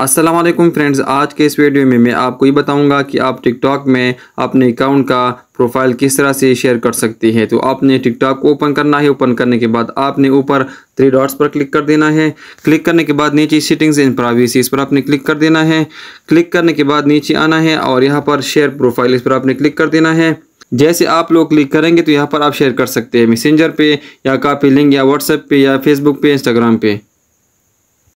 Aslam friends आज के इस वीडियो में मैं आपको ये बताऊंगा कि आप टिकटॉक में अपने अकाउंट का प्रोफाइल किस तरह से शेयर कर सकती हैं तो आपने टिकटॉक को ओपन करना है ओपन करने के बाद आपने ऊपर थ्री डॉट्स पर क्लिक कर देना है क्लिक करने के बाद नीचे सेटिंग्स एंड प्राइवेसी इस पर आपने क्लिक कर देना है क्लिक करने के बाद नीचे आना है और यहाँ पर शेयर प्रोफाइल इस पर आपने क्लिक कर देना है जैसे आप लोग क्लिक करेंगे तो यहाँ पर आप शेयर कर सकते हैं मैसेंजर पे या कापी लिंक या व्हाट्सएप पे या फेसबुक पे इंस्टाग्राम पे